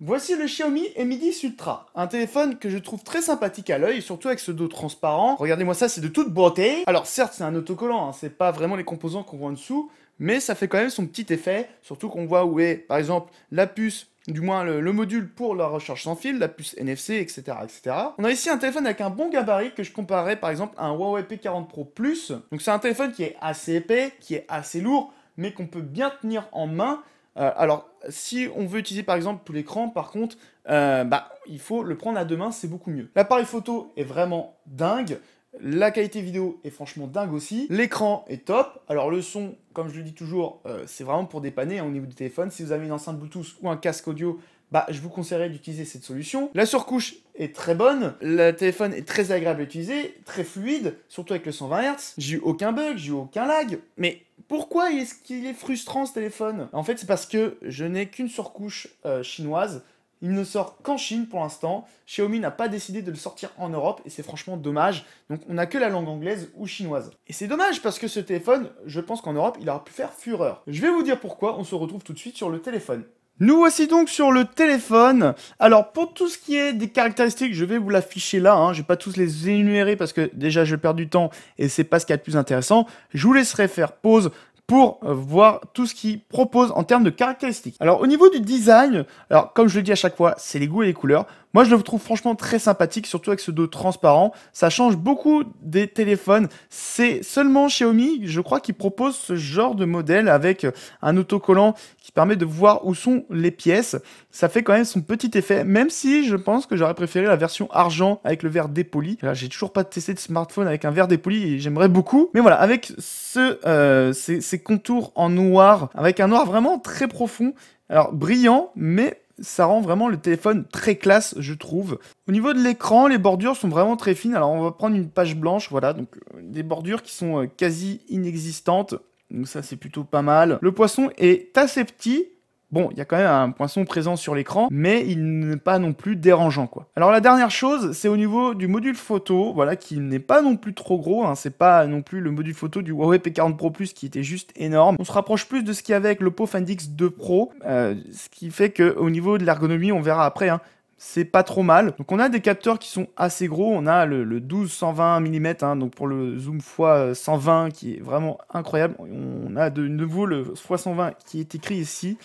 Voici le Xiaomi Mi 10 Ultra, un téléphone que je trouve très sympathique à l'œil, surtout avec ce dos transparent. Regardez-moi ça, c'est de toute beauté. Alors certes, c'est un autocollant, hein, c'est pas vraiment les composants qu'on voit en dessous, mais ça fait quand même son petit effet, surtout qu'on voit où est, par exemple, la puce du moins le, module pour la recharge sans fil, la puce NFC, etc., etc. On a ici un téléphone avec un bon gabarit que je comparais par exemple à un Huawei P40 Pro Plus. Donc c'est un téléphone qui est assez épais, qui est assez lourd, mais qu'on peut bien tenir en main euh, alors, si on veut utiliser par exemple tout l'écran, par contre, euh, bah, il faut le prendre à deux mains, c'est beaucoup mieux. L'appareil photo est vraiment dingue. La qualité vidéo est franchement dingue aussi. L'écran est top. Alors le son, comme je le dis toujours, euh, c'est vraiment pour dépanner hein, au niveau du téléphone. Si vous avez une enceinte Bluetooth ou un casque audio, bah, je vous conseillerais d'utiliser cette solution. La surcouche est très bonne, le téléphone est très agréable à utiliser, très fluide, surtout avec le 120 Hz. J'ai eu aucun bug, j'ai eu aucun lag, mais pourquoi est-ce qu'il est frustrant ce téléphone En fait, c'est parce que je n'ai qu'une surcouche euh, chinoise. Il ne sort qu'en Chine pour l'instant. Xiaomi n'a pas décidé de le sortir en Europe et c'est franchement dommage. Donc on n'a que la langue anglaise ou chinoise. Et c'est dommage parce que ce téléphone, je pense qu'en Europe, il aura pu faire fureur. Je vais vous dire pourquoi, on se retrouve tout de suite sur le téléphone. Nous voici donc sur le téléphone. Alors pour tout ce qui est des caractéristiques, je vais vous l'afficher là. Hein. Je vais pas tous les énumérer parce que déjà je perds du temps et c'est pas ce qu'il y a de plus intéressant. Je vous laisserai faire pause pour euh, voir tout ce qui propose en termes de caractéristiques. Alors au niveau du design, alors comme je le dis à chaque fois, c'est les goûts et les couleurs. Moi, je le trouve franchement très sympathique, surtout avec ce dos transparent. Ça change beaucoup des téléphones. C'est seulement Xiaomi, je crois, qui propose ce genre de modèle avec un autocollant qui permet de voir où sont les pièces. Ça fait quand même son petit effet, même si je pense que j'aurais préféré la version argent avec le verre dépoli. Là, j'ai toujours pas testé de smartphone avec un verre dépoli et j'aimerais beaucoup. Mais voilà, avec ce, euh, ces, ces contours en noir, avec un noir vraiment très profond. Alors, brillant, mais ça rend vraiment le téléphone très classe, je trouve. Au niveau de l'écran, les bordures sont vraiment très fines. Alors on va prendre une page blanche, voilà, donc euh, des bordures qui sont euh, quasi inexistantes. Donc ça c'est plutôt pas mal. Le poisson est assez petit, Bon, il y a quand même un poinçon présent sur l'écran, mais il n'est pas non plus dérangeant, quoi. Alors la dernière chose, c'est au niveau du module photo, voilà, qui n'est pas non plus trop gros, hein. c'est pas non plus le module photo du Huawei P40 Pro Plus qui était juste énorme. On se rapproche plus de ce qu'il y avait avec le Find Index 2 Pro, euh, ce qui fait qu'au niveau de l'ergonomie, on verra après, hein, c'est pas trop mal. Donc on a des capteurs qui sont assez gros, on a le, 12-120 mm, hein, donc pour le zoom x 120 qui est vraiment incroyable. On a de nouveau le x 120 qui est écrit ici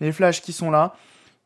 les flashs qui sont là.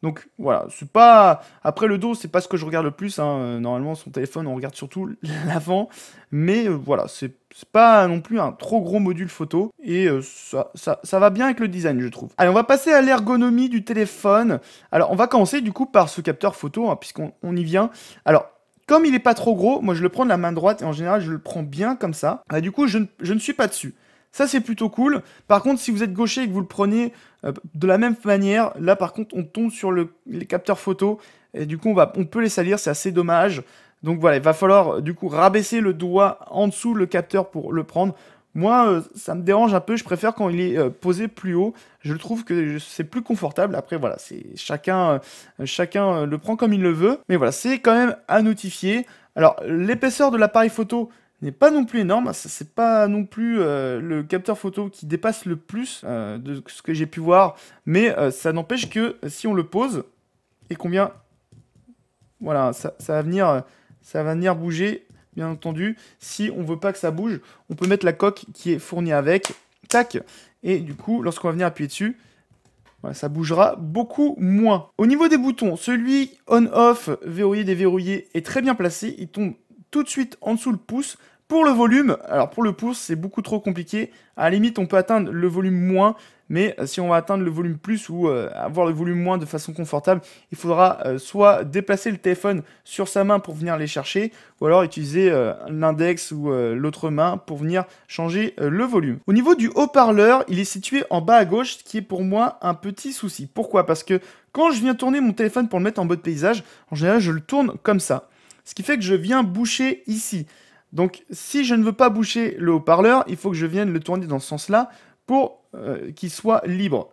Donc voilà, c'est pas. Après le dos, c'est pas ce que je regarde le plus. Hein. Euh, normalement, son téléphone, on regarde surtout l'avant. Mais euh, voilà, c'est pas non plus un trop gros module photo. Et euh, ça, ça, va bien avec le design, je trouve. Allez, on va passer à l'ergonomie du téléphone. Alors, on va commencer du coup par ce capteur photo, hein, puisqu'on y vient. Alors, comme il est pas trop gros, moi je le prends de la main droite et en général je le prends bien comme ça. Et ah, du coup, je ne suis pas dessus. Ça, c'est plutôt cool. Par contre, si vous êtes gaucher et que vous le prenez euh, de la même manière, là, par contre, on tombe sur les capteurs photo. Et du coup, on, va, peut les salir. C'est assez dommage. Donc voilà, il va falloir euh, du coup rabaisser le doigt en dessous le capteur pour le prendre. Moi, euh, ça me dérange un peu. Je préfère quand il est posé plus haut. Je trouve que c'est plus confortable. Après, voilà, c'est chacun, chacun le prend comme il le veut. Mais voilà, c'est quand même à notifier. Alors, l'épaisseur de l'appareil photo, n'est pas non plus énorme. C'est pas non plus euh, le capteur photo qui dépasse le plus euh, de ce que j'ai pu voir, mais euh, ça n'empêche que si on le pose et combien, voilà, ça, va venir, ça va venir bouger. Bien entendu, si on veut pas que ça bouge, on peut mettre la coque qui est fournie avec. Tac. Et du coup, lorsqu'on va venir appuyer dessus, ça bougera beaucoup moins. Au niveau des boutons, celui on-off verrouillé déverrouillé est très bien placé. Il tombe tout de suite en dessous le pouce. Pour le volume, alors pour le pouce, c'est beaucoup trop compliqué. À la limite, on peut atteindre le volume moins, mais euh, si on va atteindre le volume plus ou euh, avoir le volume moins de façon confortable, il faudra euh, soit déplacer le téléphone sur sa main pour venir les chercher, ou alors utiliser l'index ou l'autre main pour venir changer le volume. Au niveau du haut-parleur, il est situé en bas à gauche, ce qui est pour moi un petit souci. Pourquoi Parce que quand je viens tourner mon téléphone pour le mettre en mode paysage, en général je le tourne comme ça. Ce qui fait que je viens boucher ici. Donc si je ne veux pas boucher le haut-parleur, il faut que je vienne le tourner dans ce sens-là pour euh, qu'il soit libre.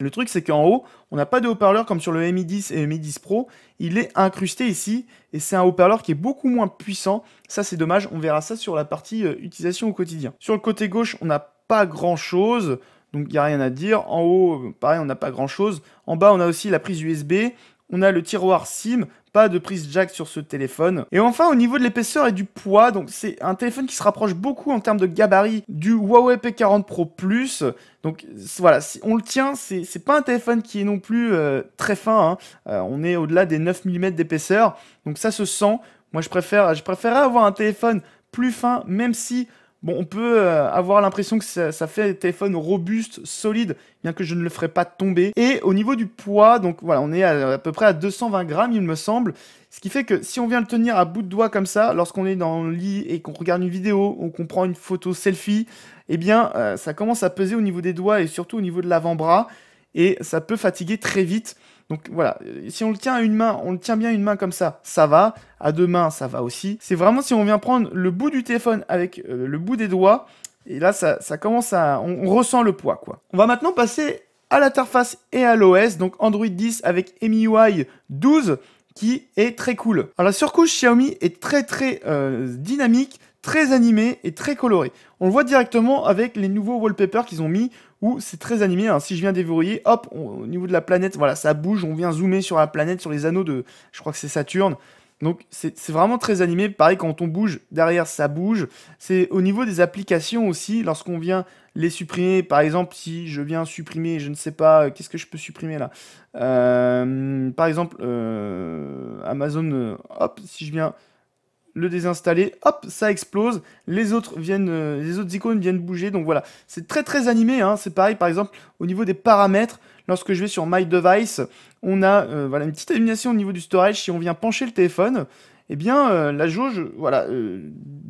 Le truc, c'est qu'en haut, on n'a pas de haut-parleur comme sur le Mi10 et le Mi10 Pro. Il est incrusté ici et c'est un haut-parleur qui est beaucoup moins puissant. Ça, c'est dommage. On verra ça sur la partie euh, utilisation au quotidien. Sur le côté gauche, on n'a pas grand-chose. Donc, il n'y a rien à dire. En haut, euh, pareil, on n'a pas grand-chose. En bas, on a aussi la prise USB. On a le tiroir SIM pas de prise jack sur ce téléphone. Et enfin, au niveau de l'épaisseur et du poids, donc c'est un téléphone qui se rapproche beaucoup en termes de gabarit du Huawei P40 Pro Plus. Donc voilà, si on le tient, c'est pas un téléphone qui est non plus euh, très fin. Hein. Euh, on est au-delà des 9 mm d'épaisseur, donc ça se sent. Moi, je préfère, je préférerais avoir un téléphone plus fin, même si Bon, on peut euh, avoir l'impression que ça, fait un téléphone robuste, solide, bien que je ne le ferai pas tomber. Et au niveau du poids, donc voilà, on est à, peu près à 220 grammes, il me semble. Ce qui fait que si on vient le tenir à bout de doigt comme ça, lorsqu'on est dans le lit et qu'on regarde une vidéo, ou qu'on prend une photo selfie, eh bien, euh, ça commence à peser au niveau des doigts et surtout au niveau de l'avant-bras. Et ça peut fatiguer très vite. Donc voilà, si on le tient à une main, on le tient bien une main comme ça, ça va. À deux mains, ça va aussi. C'est vraiment si on vient prendre le bout du téléphone avec euh, le bout des doigts, et là, ça, commence à... On, ressent le poids, quoi. On va maintenant passer à l'interface et à l'OS, donc Android 10 avec MIUI 12 qui est très cool. Alors la surcouche Xiaomi est très très euh, dynamique, très animée et très colorée. On le voit directement avec les nouveaux wallpapers qu'ils ont mis où c'est très animé. Hein. Si je viens déverrouiller, hop, au niveau de la planète, voilà, ça bouge, on vient zoomer sur la planète, sur les anneaux de, je crois que c'est Saturne. Donc c'est vraiment très animé. Pareil, quand on bouge, derrière, ça bouge. C'est au niveau des applications aussi, lorsqu'on vient les supprimer. Par exemple, si je viens supprimer, je ne sais pas, euh, qu'est-ce que je peux supprimer là euh, Par exemple, euh, Amazon, hop, si je viens le désinstaller, hop, ça explose, les autres viennent, euh, les autres icônes viennent bouger, donc voilà, c'est très très animé, hein. c'est pareil par exemple au niveau des paramètres, lorsque je vais sur My Device, on a euh, voilà, une petite animation au niveau du storage, si on vient pencher le téléphone, eh bien euh, la jauge voilà,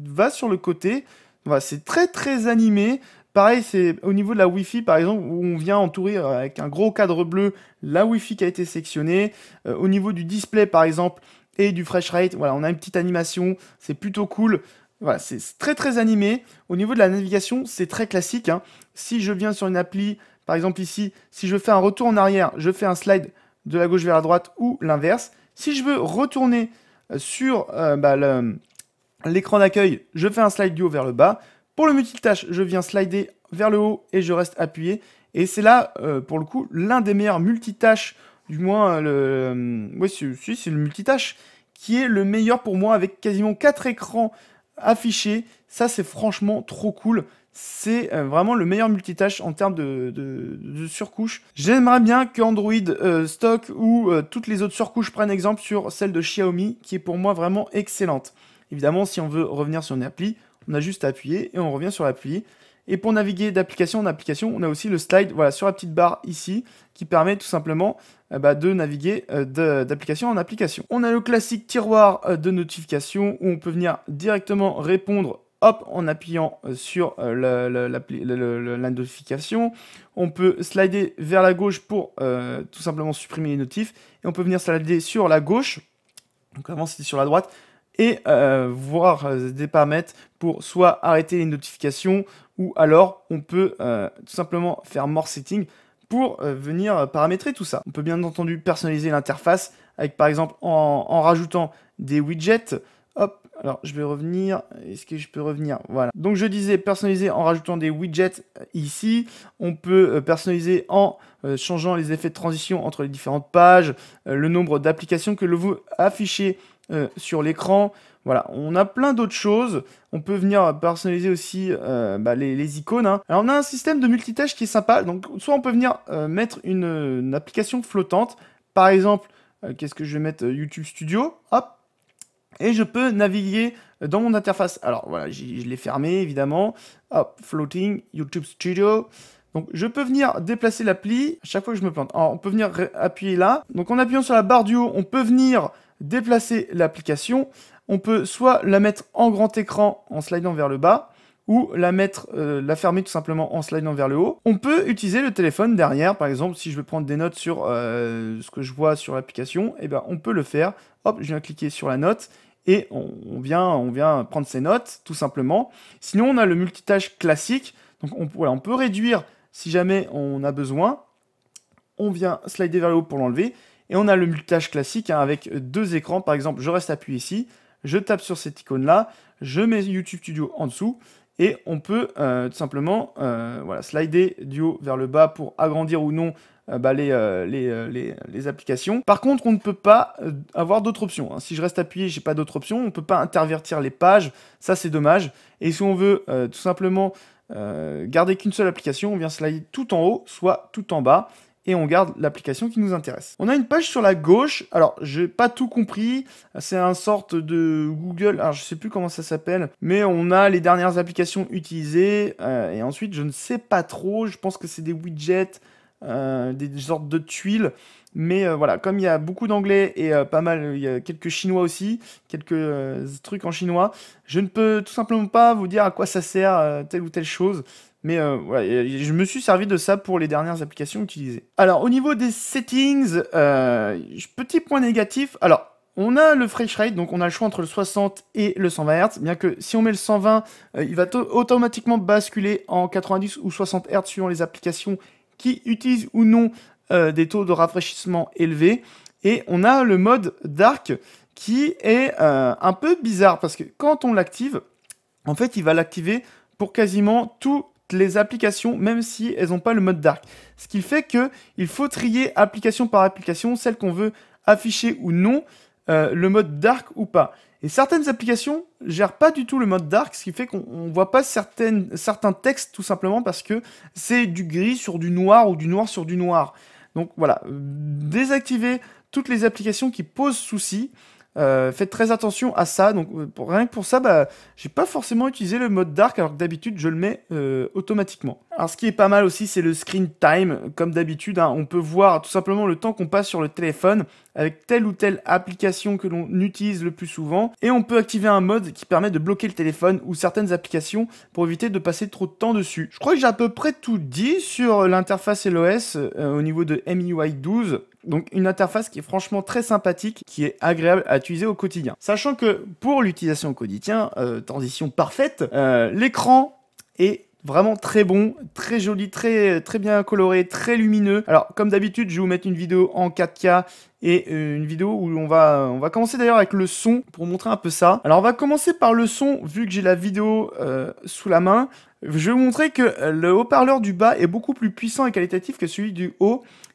va sur le côté, voilà, c'est très très animé, Pareil, c'est au niveau de la Wi-Fi, par exemple, où on vient entourer avec un gros cadre bleu la Wi-Fi qui a été sectionnée. au niveau du display, par exemple, et du fresh rate. Voilà, on a une petite animation, c'est plutôt cool. Voilà, c'est très très animé. Au niveau de la navigation, c'est très classique. Hein. Si je viens sur une appli, par exemple ici, si je fais un retour en arrière, je fais un slide de la gauche vers la droite ou l'inverse. Si je veux retourner euh, sur euh, bah, l'écran d'accueil, je fais un slide du haut vers le bas. Pour le multitâche, je viens slider vers le haut et je reste appuyé. Et c'est là, euh, pour le coup, l'un des meilleurs multitâches du moins, le, euh, c'est le multitâche, qui est le meilleur pour moi avec quasiment quatre écrans affichés. Ça, c'est franchement trop cool. C'est euh, vraiment le meilleur multitâche en termes de, surcouche. J'aimerais bien que Android euh, Stock ou toutes les autres surcouches prennent exemple sur celle de Xiaomi, qui est pour moi vraiment excellente. Évidemment, si on veut revenir sur une appli, on a juste à appuyer et on revient sur l'appli. Et pour naviguer d'application en application, on a aussi le slide voilà, sur la petite barre ici qui permet tout simplement euh, bah, de naviguer euh, d'application en application. On a le classique tiroir euh, de notification où on peut venir directement répondre hop, en appuyant sur la, notification. On peut slider vers la gauche pour tout simplement supprimer les notifs. Et on peut venir slider sur la gauche. Donc avant c'était sur la droite et euh, voir euh, des paramètres pour soit arrêter les notifications ou alors on peut euh, tout simplement faire more setting pour venir paramétrer tout ça. On peut bien entendu personnaliser l'interface avec par exemple en, rajoutant des widgets. Hop, alors je vais revenir. Est-ce que je peux revenir Voilà. Donc je disais personnaliser en rajoutant des widgets ici. On peut personnaliser en changeant les effets de transition entre les différentes pages, le nombre d'applications que l'on veut afficher euh, sur l'écran. Voilà, on a plein d'autres choses. On peut venir personnaliser aussi euh, bah, les, icônes. Hein. Alors on a un système de multitâche qui est sympa. Donc soit on peut venir euh, mettre une, une, application flottante. Par exemple, qu'est-ce que je vais mettre YouTube Studio. Hop. Et je peux naviguer dans mon interface. Alors voilà, je l'ai fermé évidemment. Hop, floating, YouTube Studio. Donc je peux venir déplacer l'appli à chaque fois que je me plante. Alors on peut venir appuyer là. Donc en appuyant sur la barre du haut, on peut venir déplacer l'application, on peut soit la mettre en grand écran en slidant vers le bas, ou la mettre, euh, la fermer tout simplement en slidant vers le haut. On peut utiliser le téléphone derrière, par exemple, si je veux prendre des notes sur euh, ce que je vois sur l'application, et eh bien on peut le faire. Hop, je viens cliquer sur la note et on, vient, on vient prendre ses notes, tout simplement. Sinon, on a le multitâche classique. Donc, on, voilà, on peut réduire si jamais on a besoin. On vient slider vers le haut pour l'enlever. Et on a le multitâche classique hein, avec deux écrans. Par exemple, je reste appuyé ici, je tape sur cette icône-là, je mets YouTube Studio en dessous et on peut euh, tout simplement euh, voilà, slider du haut vers le bas pour agrandir ou non euh, bah, les, les, applications. Par contre, on ne peut pas avoir d'autres options. Hein. Si je reste appuyé, j'ai pas d'autres options. On ne peut pas intervertir les pages. Ça, c'est dommage. Et si on veut tout simplement garder qu'une seule application, on vient slider tout en haut, soit tout en bas et on garde l'application qui nous intéresse. On a une page sur la gauche. Alors, j'ai pas tout compris. C'est un sorte de Google. Alors, je sais plus comment ça s'appelle, mais on a les dernières applications utilisées. Euh, et ensuite, je ne sais pas trop. Je pense que c'est des widgets. Euh, des sortes de tuiles. Mais euh, voilà, comme il y a beaucoup d'anglais et euh, pas mal, il y a quelques chinois aussi, quelques trucs en chinois, je ne peux tout simplement pas vous dire à quoi ça sert telle ou telle chose. Mais voilà, je me suis servi de ça pour les dernières applications utilisées. Alors au niveau des settings, petit point négatif. Alors on a le fresh rate, donc on a le choix entre le 60 et le 120 Hz, bien que si on met le 120, il va automatiquement basculer en 90 ou 60 Hz suivant les applications qui utilisent ou non euh, des taux de rafraîchissement élevés. Et on a le mode Dark qui est euh, un peu bizarre parce que quand on l'active, en fait, il va l'activer pour quasiment toutes les applications, même si elles n'ont pas le mode Dark. Ce qui fait que il faut trier application par application, celle qu'on veut afficher ou non, euh, le mode Dark ou pas. Et certaines applications gèrent pas du tout le mode dark, ce qui fait qu'on voit pas certains textes tout simplement parce que c'est du gris sur du noir ou du noir sur du noir. Donc voilà, euh, désactiver toutes les applications qui posent souci. Euh, faites très attention à ça. Donc, euh, pour, rien que pour ça, bah, j'ai pas forcément utilisé le mode dark, alors que d'habitude, je le mets euh, automatiquement. Alors, ce qui est pas mal aussi, c'est le screen time. Comme d'habitude, hein, on peut voir tout simplement le temps qu'on passe sur le téléphone avec telle ou telle application que l'on utilise le plus souvent. Et on peut activer un mode qui permet de bloquer le téléphone ou certaines applications pour éviter de passer trop de temps dessus. Je crois que j'ai à peu près tout dit sur l'interface et l'OS au niveau de MIUI 12. Donc une interface qui est franchement très sympathique, qui est agréable à utiliser au quotidien. Sachant que pour l'utilisation au quotidien, euh, transition parfaite, euh, l'écran est vraiment très bon, très joli, très, très bien coloré, très lumineux. Alors comme d'habitude, je vais vous mettre une vidéo en 4K et euh, une vidéo où on va, on va commencer d'ailleurs avec le son pour montrer un peu ça. Alors on va commencer par le son vu que j'ai la vidéo sous la main. Je vais vous montrer que le haut-parleur du bas est beaucoup plus puissant et qualitatif que celui du haut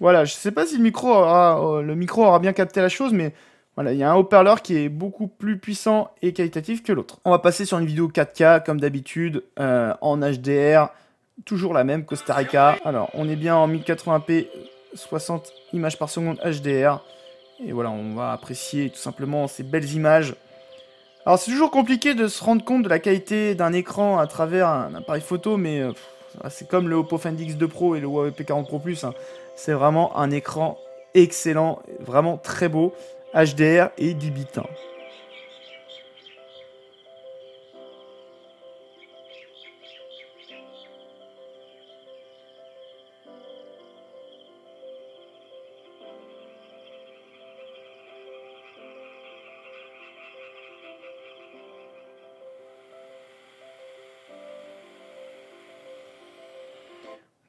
Voilà, je sais pas si le micro aura, euh, le micro bien capté la chose, mais voilà, il y a un haut-parleur qui est beaucoup plus puissant et qualitatif que l'autre. On va passer sur une vidéo 4K comme d'habitude euh, en HDR toujours la même, Costa Rica. Alors, on est bien en 1080p, 60 images par seconde HDR. Et voilà, on va apprécier tout simplement ces belles images. Alors, c'est toujours compliqué de se rendre compte de la qualité d'un écran à travers un appareil photo, mais euh, c'est comme le Oppo Find X2 Pro et le Huawei P40 Pro Plus. Hein. C'est vraiment un écran excellent, vraiment très beau, HDR et 10 bits.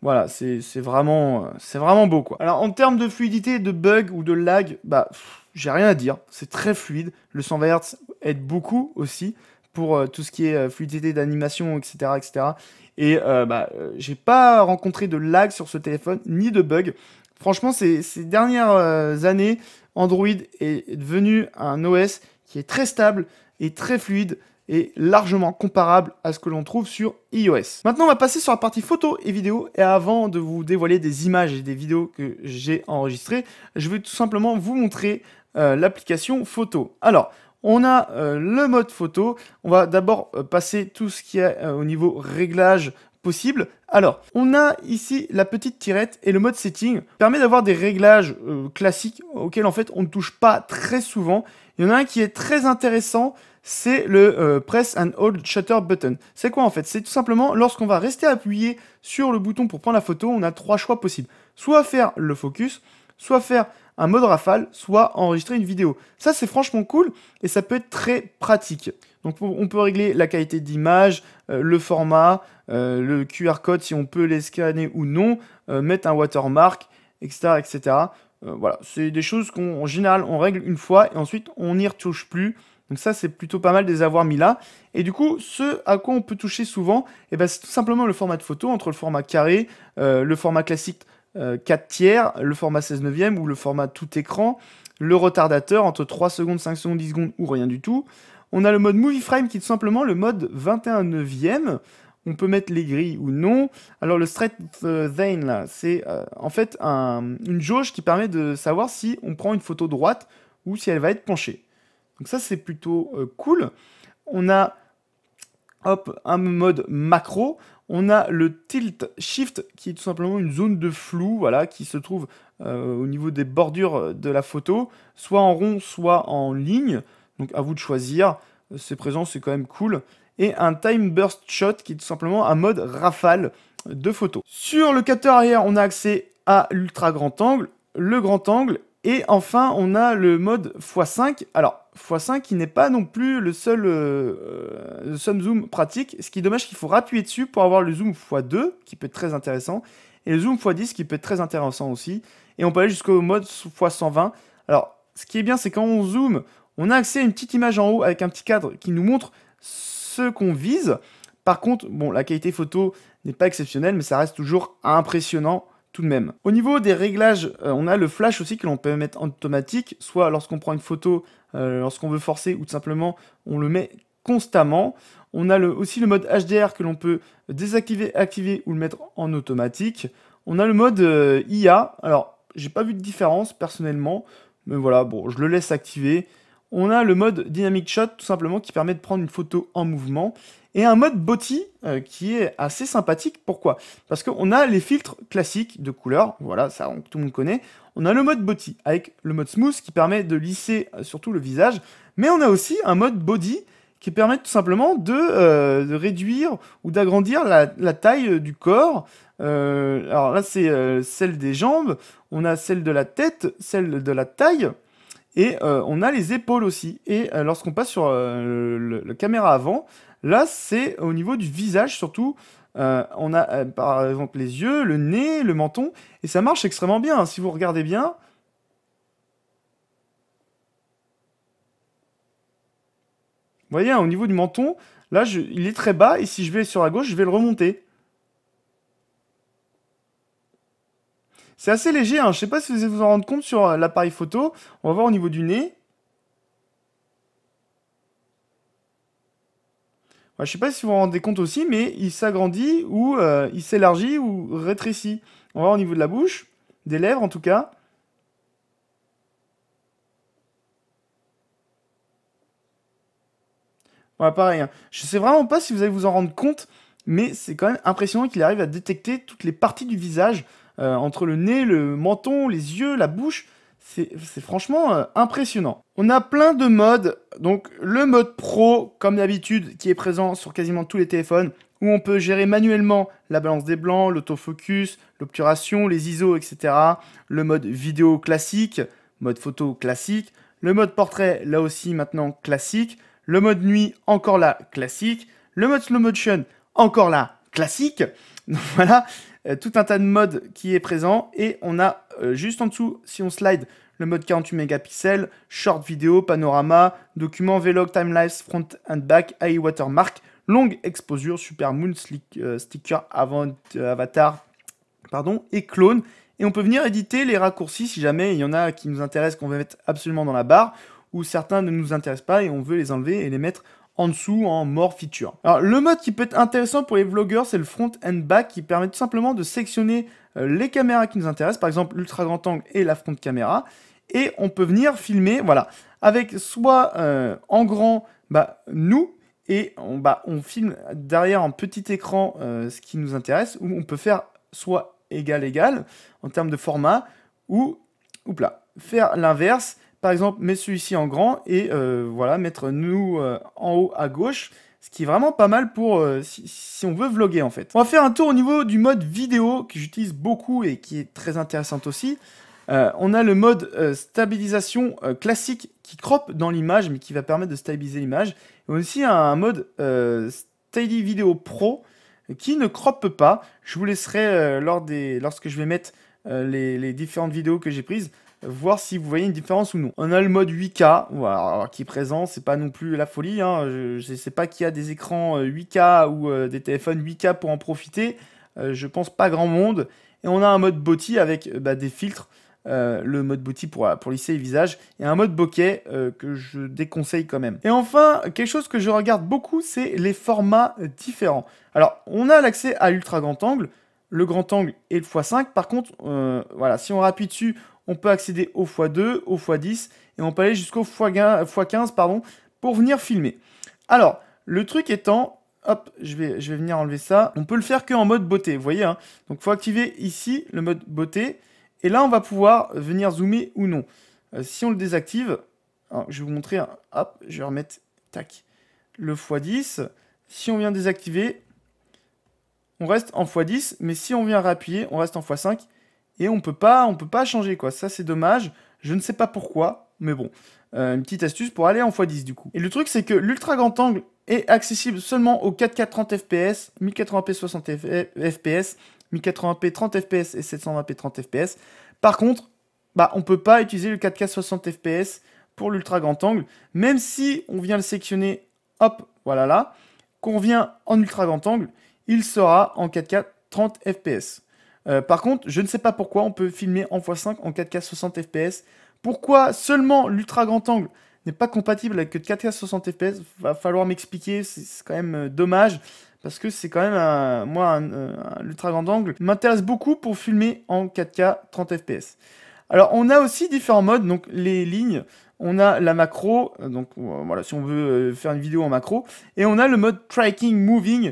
Voilà, c'est vraiment, c'est vraiment beau quoi. Alors en termes de fluidité, de bug ou de lag, bah j'ai rien à dire. C'est très fluide. Le 120 Hz aide beaucoup aussi pour euh, tout ce qui est euh, fluidité d'animation, etc., etc. Et euh, bah, j'ai pas rencontré de lag sur ce téléphone ni de bug. Franchement, ces dernières années, Android est devenu un OS qui est très stable et très fluide est largement comparable à ce que l'on trouve sur iOS. Maintenant, on va passer sur la partie photo et vidéo. Et avant de vous dévoiler des images et des vidéos que j'ai enregistrées, je vais tout simplement vous montrer euh, l'application photo. Alors, on a euh, le mode photo. On va d'abord euh, passer tout ce qui est au niveau réglage possible. Alors, on a ici la petite tirette et le mode setting permet d'avoir des réglages classiques auxquels en fait on ne touche pas très souvent. Il y en a un qui est très intéressant, c'est le euh, Press and Hold Shutter Button. C'est quoi en fait C'est tout simplement lorsqu'on va rester appuyé sur le bouton pour prendre la photo, on a trois choix possibles. Soit faire le focus, soit faire un mode rafale, soit enregistrer une vidéo. Ça, c'est franchement cool et ça peut être très pratique. Donc, on peut régler la qualité d'image, euh, le format, euh, le QR code si on peut les scanner ou non, mettre un watermark, etc. etc. voilà, c'est des choses qu'en général on règle une fois et ensuite on n'y retouche plus. Donc ça, c'est plutôt pas mal de les avoir mis là. Et du coup, ce à quoi on peut toucher souvent, et eh ben, c'est tout simplement le format de photo entre le format carré, euh, le format classique 4 euh, tiers, le format 16 neuvième ou le format tout écran, le retardateur entre 3 secondes, 5 secondes, 10 secondes ou rien du tout. On a le mode Movie Frame qui est tout simplement le mode 21 neuvième. On peut mettre les grilles ou non. Alors le straight vein là, c'est euh, en fait une jauge qui permet de savoir si on prend une photo droite ou si elle va être penchée. Donc ça, c'est plutôt euh, cool. On a hop, un mode macro. On a le tilt shift qui est tout simplement une zone de flou voilà, qui se trouve euh, au niveau des bordures de la photo, soit en rond, soit en ligne. Donc à vous de choisir. C'est présent, c'est quand même cool. Et un time burst shot qui est tout simplement un mode rafale de photo. Sur le capteur arrière, on a accès à l'ultra grand angle, le grand angle et enfin, on a le mode x5. Alors, x5 qui n'est pas non plus euh, euh, le seul zoom pratique. Ce qui est dommage qu'il faut appuyer dessus pour avoir le zoom x2 qui peut être très intéressant. Et le zoom x10 qui peut être très intéressant aussi. Et on peut aller jusqu'au mode x120. Alors, ce qui est bien, c'est quand on zoome, on a accès à une petite image en haut avec un petit cadre qui nous montre ce qu'on vise. Par contre, bon, la qualité photo n'est pas exceptionnelle, mais ça reste toujours impressionnant tout de même. Au niveau des réglages, euh, on a le flash aussi que l'on peut mettre en automatique, soit lorsqu'on prend une photo, euh, lorsqu'on veut forcer, ou tout simplement on le met constamment. On a le, aussi le mode HDR que l'on peut désactiver, activer ou le mettre en automatique. On a le mode euh, IA. Alors, j'ai pas vu de différence personnellement, mais voilà, bon, je le laisse activer. On a le mode Dynamic Shot tout simplement qui permet de prendre une photo en mouvement et un mode body euh, qui est assez sympathique. Pourquoi Parce qu'on a les filtres classiques de couleur, voilà, ça tout le monde connaît. On a le mode body avec le mode smooth qui permet de lisser euh, surtout le visage, mais on a aussi un mode body qui permet tout simplement de, euh, réduire ou d'agrandir la, taille du corps. alors là, c'est celle des jambes, on a celle de la tête, celle de la taille, et on a les épaules aussi. Et lorsqu'on passe sur la caméra avant, Là, c'est au niveau du visage surtout. Euh, on a euh, par exemple les yeux, le nez, le menton, et ça marche extrêmement bien. Hein. Si vous regardez bien, vous voyez, hein, au niveau du menton, là, il est très bas, et si je vais sur la gauche, je vais le remonter. C'est assez léger, hein. je ne sais pas si vous allez vous en rendre compte sur euh, l'appareil photo. On va voir au niveau du nez. je sais pas si vous vous rendez compte aussi, mais il s'agrandit ou euh, il s'élargit ou rétrécit. On va voir au niveau de la bouche, des lèvres en tout cas. Ouais, pareil. Je hein. Je sais vraiment pas si vous allez vous en rendre compte, mais c'est quand même impressionnant qu'il arrive à détecter toutes les parties du visage, euh, entre le nez, le menton, les yeux, la bouche. C'est franchement euh, impressionnant. On a plein de modes. Donc le mode pro, comme d'habitude, qui est présent sur quasiment tous les téléphones, où on peut gérer manuellement la balance des blancs, l'autofocus, l'obturation, les ISO, etc. Le mode vidéo classique, mode photo classique. Le mode portrait, là aussi maintenant classique. Le mode nuit, encore là classique. Le mode slow motion, encore là classique. Donc voilà, euh, tout un tas de modes qui est présent. Et on a euh, juste en dessous, si on slide le mode 48 mégapixels, short vidéo, panorama, document, vlog, time front and back, high watermark, long exposure, super moon, euh, sticker, avant, euh, avatar, pardon, et clone. Et on peut venir éditer les raccourcis si jamais il y en a qui nous intéressent, qu'on veut mettre absolument dans la barre, ou certains ne nous intéressent pas et on veut les enlever et les mettre en dessous en more feature. Alors le mode qui peut être intéressant pour les vlogueurs c'est le front and back qui permet tout simplement de sectionner euh, les caméras qui nous intéressent, par exemple l'ultra grand angle et la front caméra, et on peut venir filmer, voilà, avec soit euh, en grand, bah, nous, et on, bah, on filme derrière en petit écran euh, ce qui nous intéresse, ou on peut faire soit égal égal en termes de format, ou, faire l'inverse, par exemple, mettre celui-ci en grand et euh, voilà, mettre nous euh, en haut à gauche. Ce qui est vraiment pas mal pour euh, si, on veut vlogger en fait. On va faire un tour au niveau du mode vidéo que j'utilise beaucoup et qui est très intéressant aussi. on a le mode stabilisation classique qui crop dans l'image mais qui va permettre de stabiliser l'image. On a aussi un, mode Steady Video Pro qui ne croppe pas. Je vous laisserai lors des, lorsque je vais mettre les différentes vidéos que j'ai prises voir si vous voyez une différence ou non. On a le mode 8K qui est présent, c'est pas non plus la folie, hein. je ne sais pas qui a des écrans 8K euh, ou euh, des téléphones 8K pour en profiter, euh, je pense pas grand monde. Et on a un mode body avec bah, des filtres, le mode body pour, pour lisser les visages, et un mode bokeh que je déconseille quand même. Et enfin, quelque chose que je regarde beaucoup, c'est les formats différents. Alors, on a l'accès à ultra grand angle, le grand angle et le x5. Par contre, voilà, si on appuie dessus, on peut accéder au x2, au x10 et on peut aller jusqu'au x15 pardon, pour venir filmer. Alors, le truc étant, hop, je vais, je vais venir enlever ça. On peut le faire que en mode beauté, vous voyez. Hein. Donc, il faut activer ici le mode beauté. Et là, on va pouvoir venir zoomer ou non. Euh, si on le désactive, je vais vous montrer, hop, je vais remettre, tac, le x10. Si on vient désactiver, on reste en x10, mais si on vient réappuyer, on reste en x5 et on peut pas, on peut pas changer quoi. Ça c'est dommage. Je ne sais pas pourquoi, mais bon, euh, une petite astuce pour aller en x10 du coup. Et le truc c'est que l'ultra grand angle est accessible seulement au 4K 30 fps, 1080p 60 fps, 1080p 30 fps et 720p 30 fps. Par contre, bah on peut pas utiliser le 4K 60 fps pour l'ultra grand angle, même si on vient le sectionner, hop, voilà là, qu'on vient en ultra grand angle, il sera en 4K 30 fps. Euh, par contre, je ne sais pas pourquoi on peut filmer en x5 en 4K 60 fps. Pourquoi seulement l'ultra grand angle n'est pas compatible avec 4K 60 fps Va falloir m'expliquer, c'est quand même euh, dommage. Parce que c'est quand même, un, moi, un, l'ultra euh, grand angle m'intéresse beaucoup pour filmer en 4K 30 fps. Alors, on a aussi différents modes, donc les lignes. On a la macro, donc voilà, si on veut faire une vidéo en macro. Et on a le mode tracking moving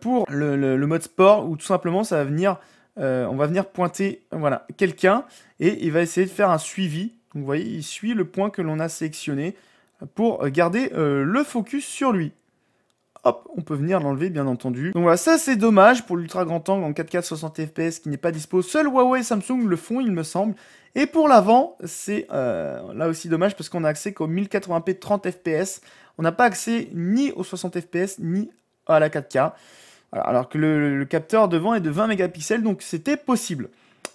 pour le, le, mode sport, où tout simplement ça va venir euh, on va venir pointer voilà, quelqu'un et il va essayer de faire un suivi. Donc vous voyez, il suit le point que l'on a sélectionné pour garder euh, le focus sur lui. Hop, on peut venir l'enlever bien entendu. Donc voilà, ça c'est dommage pour l'ultra grand angle en 4K 60 fps qui n'est pas dispo. Seul Huawei et Samsung le font il me semble. Et pour l'avant, c'est euh, là aussi dommage parce qu'on a accès qu'au 1080p 30 fps. On n'a pas accès ni aux 60 fps ni à la 4K alors que le, capteur devant est de 20 mégapixels, donc c'était possible.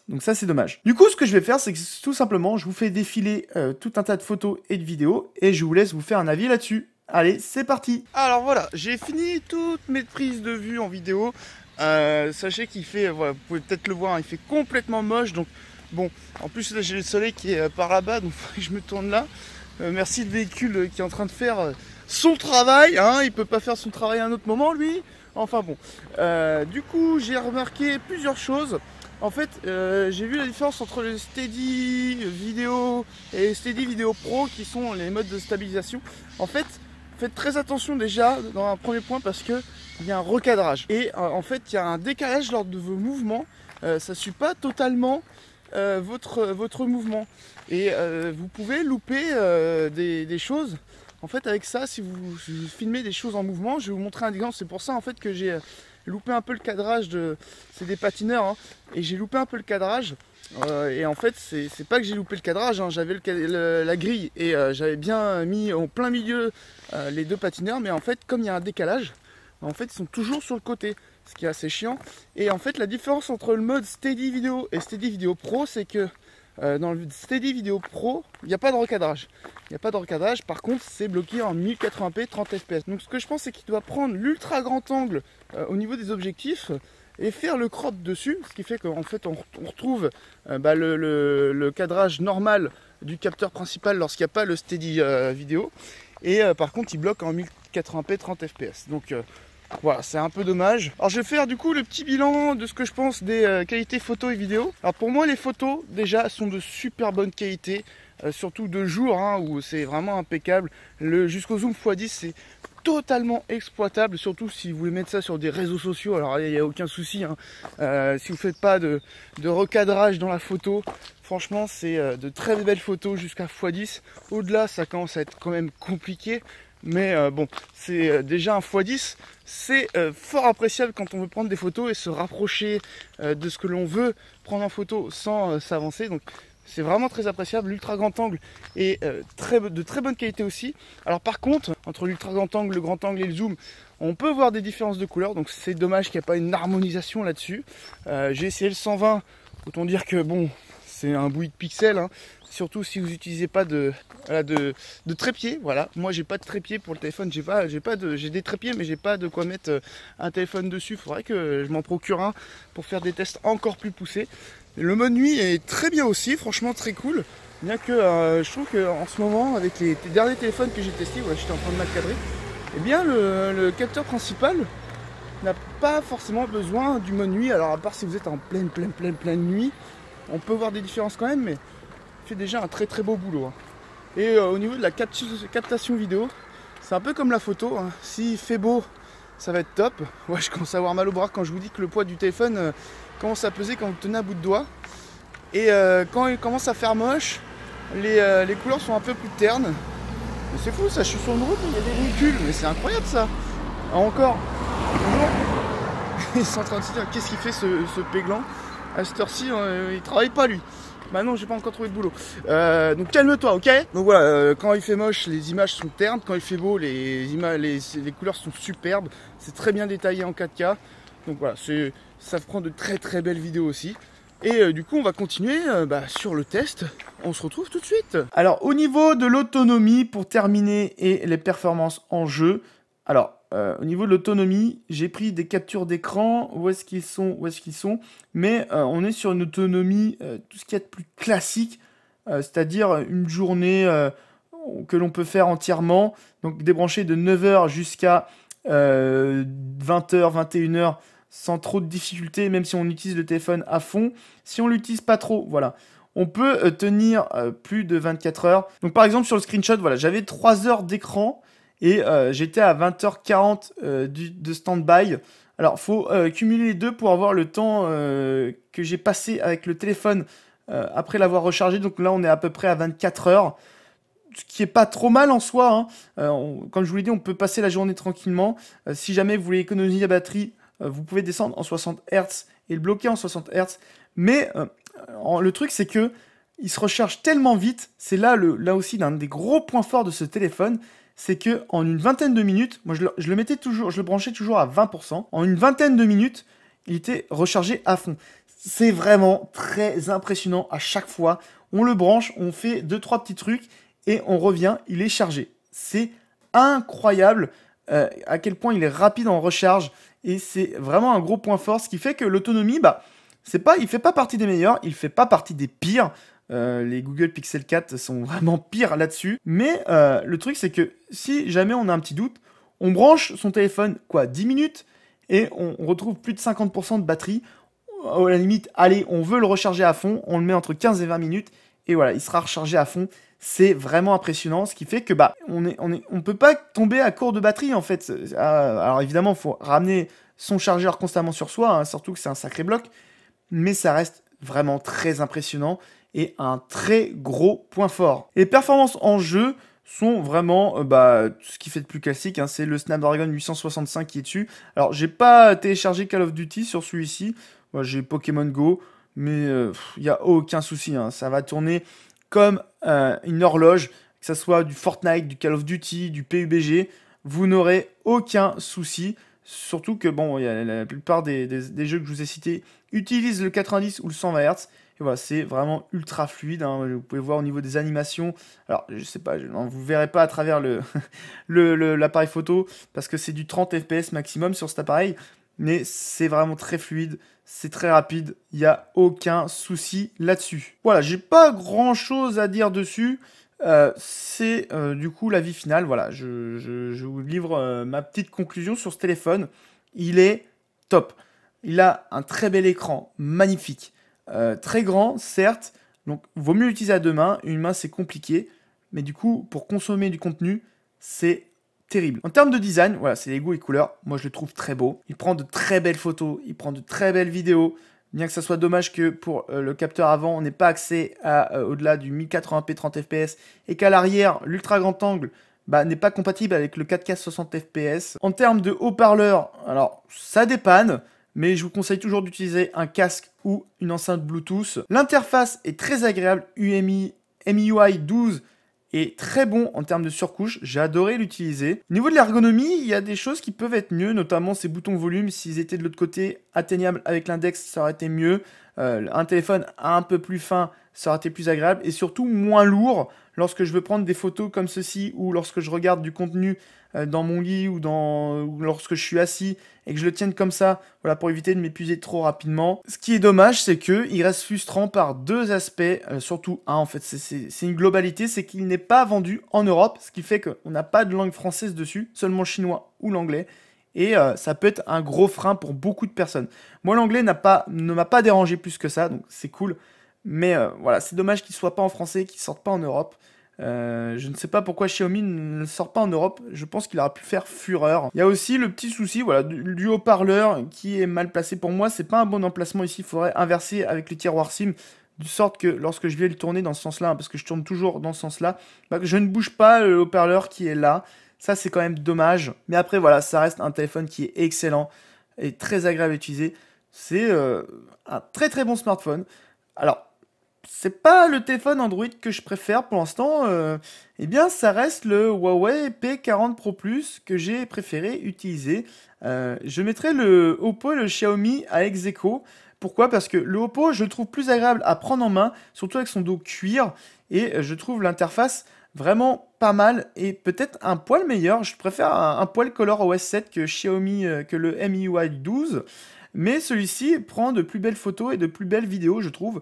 Donc ça c'est dommage. Du coup ce que je vais faire c'est que tout simplement je vous fais défiler euh, tout un tas de photos et de vidéos et je vous laisse vous faire un avis là-dessus. Allez c'est parti Alors voilà j'ai fini toutes mes prises de vue en vidéo. Euh, sachez qu'il fait, euh, vous pouvez peut-être le voir, il fait complètement moche donc bon en plus là j'ai le soleil qui est par là-bas donc je me tourne là. merci le véhicule qui est en train de faire son travail, Il hein, il peut pas faire son travail à un autre moment lui. Enfin bon. Euh, du coup, j'ai remarqué plusieurs choses. En fait, euh, j'ai vu la différence entre le Steady Vidéo et Steady Vidéo Pro qui sont les modes de stabilisation. En fait, faites très attention déjà dans un premier point parce que il y a un recadrage et euh, en fait il y a un décalage lors de vos mouvements. ça suit pas totalement votre, votre mouvement et vous pouvez louper des, choses en fait, avec ça, si vous, filmez des choses en mouvement, je vais vous montrer un exemple. C'est pour ça en fait que j'ai euh, loupé un peu le cadrage de. C'est des patineurs, hein, et j'ai loupé un peu le cadrage. Euh, et en fait, c'est pas que j'ai loupé le cadrage, hein, j'avais la grille et euh, j'avais bien mis en plein milieu les deux patineurs, mais en fait, comme il y a un décalage, en fait, ils sont toujours sur le côté, ce qui est assez chiant. Et en fait, la différence entre le mode Steady Video et Steady Video Pro, c'est que euh, dans le Steady Video Pro, il n'y a pas de recadrage. Il n'y a pas de recadrage, par contre c'est bloqué en 1080p 30 fps. Donc ce que je pense c'est qu'il doit prendre l'ultra grand angle euh, au niveau des objectifs et faire le crop dessus, ce qui fait qu'en fait on, retrouve euh, bah, le, cadrage normal du capteur principal lorsqu'il n'y a pas le steady vidéo. Et par contre il bloque en 1080p 30 fps. Donc voilà, c'est un peu dommage. Alors je vais faire du coup le petit bilan de ce que je pense des euh, qualités photo et vidéo. Alors pour moi les photos déjà sont de super bonne qualité, euh, surtout de jour hein, où c'est vraiment impeccable. Le jusqu'au zoom x10 c'est totalement exploitable, surtout si vous voulez mettre ça sur des réseaux sociaux. Alors il n'y a aucun souci. Hein. Euh, si vous faites pas de, de recadrage dans la photo, franchement c'est de très belles photos jusqu'à x10. Au-delà ça commence à être quand même compliqué. Mais euh, bon, c'est euh, déjà un x10. C'est euh, fort appréciable quand on veut prendre des photos et se rapprocher de ce que l'on veut prendre en photo sans s'avancer. Donc c'est vraiment très appréciable. L'ultra grand angle est très, de très bonne qualité aussi. Alors par contre, entre l'ultra grand angle, le grand angle et le zoom, on peut voir des différences de couleurs. Donc c'est dommage qu'il n'y ait pas une harmonisation là-dessus. J'ai essayé le 120. Autant dire que bon, c'est un bouillie de pixels. Hein. Surtout si vous n'utilisez pas de, de, trépied. Voilà. Moi, j'ai pas de trépied pour le téléphone. J'ai pas, j'ai pas de, j'ai des trépieds, mais j'ai pas de quoi mettre euh, un téléphone dessus. Faudrait que je m'en procure un pour faire des tests encore plus poussés. Le mode nuit est très bien aussi, franchement très cool. Bien que euh, je trouve qu'en ce moment, avec les derniers téléphones que j'ai testés, voilà j'étais en train de m'accadrer, eh bien le, le capteur principal n'a pas forcément besoin du mode nuit. Alors à part si vous êtes en pleine, pleine, pleine, pleine nuit, on peut voir des différences quand même, mais fait déjà un très très beau boulot. Hein. Et euh, au niveau de la captation vidéo, c'est un peu comme la photo. Si hein. S'il fait beau, ça va être top. Ouais, je commence à avoir mal au bras quand je vous dis que le poids du téléphone euh, commence à peser quand on le tenez à bout de doigt. Et euh, quand il commence à faire moche, les, couleurs sont un peu plus ternes. Mais c'est fou ça, je suis sur une route, il y a des véhicules, mais c'est incroyable ça. encore. Ils sont en train de se dire qu'est-ce qu'il fait ce, ce péglant à cette heure-ci, euh, il travaille pas lui. Maintenant, bah non, j'ai pas encore trouvé de boulot. Euh, donc calme-toi, ok Donc voilà, euh, quand il fait moche, les images sont ternes. Quand il fait beau, les, les, les couleurs sont superbes. C'est très bien détaillé en 4K. Donc voilà, ça prend de très très belles vidéos aussi. Et du coup, on va continuer bah, sur le test. On se retrouve tout de suite. Alors, au niveau de l'autonomie, pour terminer, et les performances en jeu. Alors, euh, au niveau de l'autonomie, j'ai pris des captures d'écran, où est-ce qu'ils sont, où est-ce qu'ils sont, mais euh, on est sur une autonomie, euh, tout ce qu'il y a de plus classique, c'est-à-dire une journée que l'on peut faire entièrement, donc débrancher de 9h jusqu'à 20h, 21h, sans trop de difficultés, même si on utilise le téléphone à fond, si on l'utilise pas trop, voilà on peut tenir plus de 24 heures. Donc par exemple sur le screenshot, voilà, j'avais 3 heures d'écran et euh, j'étais à 20h40 euh, de stand-by. Alors, il faut euh, cumuler les deux pour avoir le temps que j'ai passé avec le téléphone après l'avoir rechargé. Donc là, on est à peu près à 24 h Ce qui n'est pas trop mal en soi. Hein. comme je vous l'ai dit, on peut passer la journée tranquillement. si jamais vous voulez économiser la batterie, vous pouvez descendre en 60 Hz et le bloquer en 60 Hz. Mais le truc, c'est que il se recharge tellement vite. C'est là, là aussi l'un des gros points forts de ce téléphone c'est que en une vingtaine de minutes, moi je le, mettais toujours, je le branchais toujours à 20%. En une vingtaine de minutes, il était rechargé à fond. C'est vraiment très impressionnant à chaque fois. On le branche, on fait deux trois petits trucs et on revient, il est chargé. C'est incroyable euh, à quel point il est rapide en recharge et c'est vraiment un gros point fort, ce qui fait que l'autonomie, bah, c'est pas, il fait pas partie des meilleurs, il fait pas partie des pires. Euh, les Google Pixel 4 sont vraiment pires là-dessus. Mais euh, le truc, c'est que si jamais on a un petit doute, on branche son téléphone, quoi, 10 minutes, et on, retrouve plus de 50% de batterie. À la limite, allez, on veut le recharger à fond, on le met entre 15 et 20 minutes, et voilà, il sera rechargé à fond. C'est vraiment impressionnant, ce qui fait que bah on est, on on peut pas tomber à court de batterie en fait. Euh, alors évidemment, faut ramener son chargeur constamment sur soi, hein, surtout que c'est un sacré bloc, mais ça reste vraiment très impressionnant et un très gros point fort. les performances en jeu sont vraiment euh, bah, ce qui fait de plus classique, hein, c'est le Snapdragon 865 qui est dessus. Alors j'ai pas téléchargé Call of Duty sur celui-ci, moi j'ai Pokémon Go, mais il euh, y n'y a aucun souci, hein. ça va tourner comme euh, une horloge, que ce soit du Fortnite, du Call of Duty, du PUBG, vous n'aurez aucun souci. Surtout que bon, la plupart des, des, jeux que je vous ai cités utilisent le 90 ou le 120 Hz c'est vraiment ultra fluide. Hein. Vous pouvez voir au niveau des animations. Alors, je sais pas, je, ne vous verrez pas à travers l'appareil le, photo parce que c'est du 30 fps maximum sur cet appareil. Mais c'est vraiment très fluide, c'est très rapide, il n'y a aucun souci là-dessus. Voilà, j'ai pas grand chose à dire dessus. Euh, c'est euh, du coup la vie finale. Voilà, je, vous livre euh, ma petite conclusion sur ce téléphone. Il est top. Il a un très bel écran, magnifique. Euh, très grand, certes. Donc, vaut mieux l'utiliser à deux mains. Une main, c'est compliqué. Mais du coup, pour consommer du contenu, c'est terrible. En termes de design, voilà, c'est les goûts et couleurs. Moi, je le trouve très beau. Il prend de très belles photos. Il prend de très belles vidéos. Bien que ça soit dommage que pour euh, le capteur avant, on n'ait pas accès à euh, au-delà du 1080p 30 fps et qu'à l'arrière, l'ultra grand angle bah, n'est pas compatible avec le 4K 60 fps. En termes de haut-parleur, alors ça dépanne mais je vous conseille toujours d'utiliser un casque ou une enceinte Bluetooth. L'interface est très agréable, UMI, MIUI 12 est très bon en termes de surcouche, j'ai adoré l'utiliser. Au niveau de l'ergonomie, il y a des choses qui peuvent être mieux, notamment ces boutons volume, s'ils étaient de l'autre côté atteignables avec l'index, ça aurait été mieux. Euh, un téléphone un peu plus fin, ça aurait été plus agréable et surtout moins lourd lorsque je veux prendre des photos comme ceci ou lorsque je regarde du contenu euh, dans mon lit ou, dans, lorsque je suis assis et que je le tienne comme ça, voilà pour éviter de m'épuiser trop rapidement. Ce qui est dommage, c'est que il reste frustrant par deux aspects, euh, surtout un en fait, c'est une globalité, c'est qu'il n'est pas vendu en Europe, ce qui fait qu'on n'a pas de langue française dessus, seulement chinois ou l'anglais. Et euh, ça peut être un gros frein pour beaucoup de personnes. Moi, l'anglais ne m'a pas dérangé plus que ça, donc c'est cool. Mais euh, voilà, c'est dommage qu'il ne soit pas en français, qu'il ne sorte pas en Europe. Euh, je ne sais pas pourquoi Xiaomi ne sort pas en Europe. Je pense qu'il aura pu faire fureur. Il y a aussi le petit souci voilà, du, haut-parleur qui est mal placé pour moi. C'est pas un bon emplacement ici. Il faudrait inverser avec les tiroirs SIM. De sorte que lorsque je vais le tourner dans ce sens-là, hein, parce que je tourne toujours dans ce sens-là, bah, je ne bouge pas le haut-parleur qui est là. Ça, c'est quand même dommage. Mais après, voilà, ça reste un téléphone qui est excellent et très agréable à utiliser. C'est euh, un très très bon smartphone. Alors, c'est pas le téléphone Android que je préfère pour l'instant. Euh, eh bien, ça reste le Huawei P40 Pro Plus que j'ai préféré utiliser. Euh, je mettrai le Oppo et le Xiaomi à ex Pourquoi Parce que le Oppo, je le trouve plus agréable à prendre en main, surtout avec son dos cuir. Et euh, je trouve l'interface vraiment pas mal et peut-être un poil meilleur. Je préfère un, poil Color OS 7 que Xiaomi, que le MIUI 12. Mais celui-ci prend de plus belles photos et de plus belles vidéos, je trouve.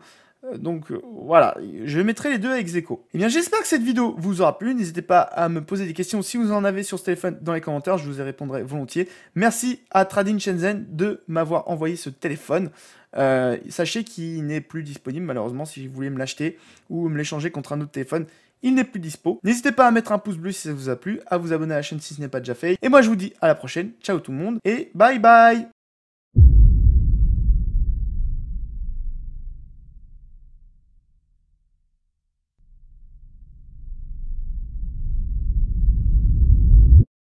Donc euh, voilà, je mettrai les deux à ex Eh bien j'espère que cette vidéo vous aura plu, n'hésitez pas à me poser des questions si vous en avez sur ce téléphone dans les commentaires, je vous y répondrai volontiers. Merci à Tradin Shenzhen de m'avoir envoyé ce téléphone. Euh, sachez qu'il n'est plus disponible malheureusement si vous voulez me l'acheter ou me l'échanger contre un autre téléphone. Il n'est plus dispo. N'hésitez pas à mettre un pouce bleu si ça vous a plu, à vous abonner à la chaîne si ce n'est pas déjà fait. Et moi je vous dis à la prochaine, ciao tout le monde et bye bye